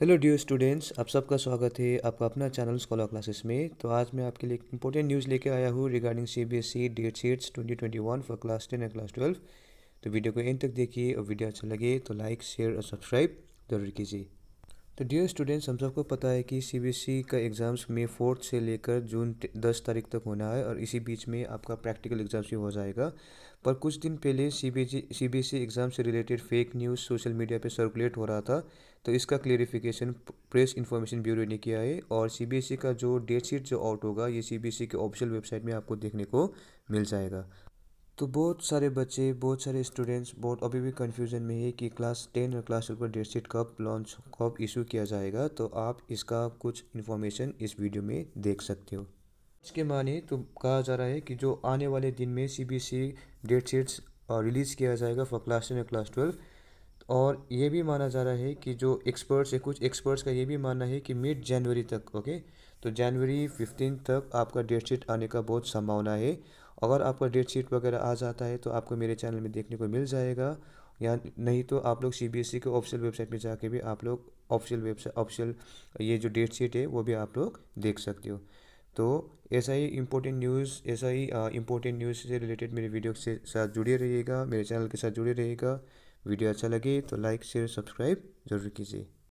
hello dear students आप सबका स्वागत है आपका अपना चैनल स्कॉलर क्लासेस में तो आज मैं आपके लिए इंपॉर्टेंट न्यूज़ लेके आया हूँ regarding C B S C date sheets one for class ten and class twelve तो वीडियो को एंड तक देखिए और वीडियो अच्छा लगे तो लाइक शेयर और सब्सक्राइब जरूर कीजिए तो डियर स्टूडेंट्स हम सबको पता है कि सीबीएसई e का एग्ज़ाम्स मई फोर्थ से लेकर जून दस तारीख तक होना है और इसी बीच में आपका प्रैक्टिकल एग्ज़ाम्स भी हो जाएगा पर कुछ दिन पहले सी बी एग्ज़ाम से related fake news social media पे सर्कुलेट हो रहा था तो इसका क्लेरिफिकेशन प्रेस इन्फॉर्मेशन ब्यूरो ने किया है और सी e का जो डेट शीट जो आउट होगा ये सी e के ऑफिशियल वेबसाइट में आपको देखने को मिल जाएगा तो बहुत सारे बच्चे बहुत सारे स्टूडेंट्स बहुत अभी भी कन्फ्यूज़न में है कि क्लास टेन और क्लास ट्वेल्व का डेट शीट कब लॉन्च कब इशू किया जाएगा तो आप इसका कुछ इन्फॉर्मेशन इस वीडियो में देख सकते हो इसके माने तो कहा जा रहा है कि जो आने वाले दिन में C B C date sheets release किया जाएगा फॉर क्लास टेन और क्लास ट्वेल्व और ये भी माना जा रहा है कि जो एक्सपर्ट्स है कुछ एक्सपर्ट्स का ये भी मानना है कि मिड जनवरी तक ओके तो जनवरी फिफ्टीन तक आपका डेट शीट आने का बहुत संभावना है अगर आपका डेट शीट वगैरह आ जाता है तो आपको मेरे चैनल में देखने को मिल जाएगा या नहीं तो आप लोग सी बी एस ई के ऑफिशियल वेबसाइट में जाके भी आप लोग ऑफिशियल वेबसाइट ऑफिशियल ये जो डेट शीट है वो भी आप लोग देख सकते हो तो ऐसा ही इम्पोर्टेंट न्यूज़ ऐसा ही इम्पोर्टेंट न्यूज़ से रिलेटेड मेरे वीडियो के साथ जुड़े रहिएगा मेरे चैनल के साथ जुड़े रहिएगा वीडियो अच्छा लगे तो लाइक शेयर सब्सक्राइब जरूर कीजिए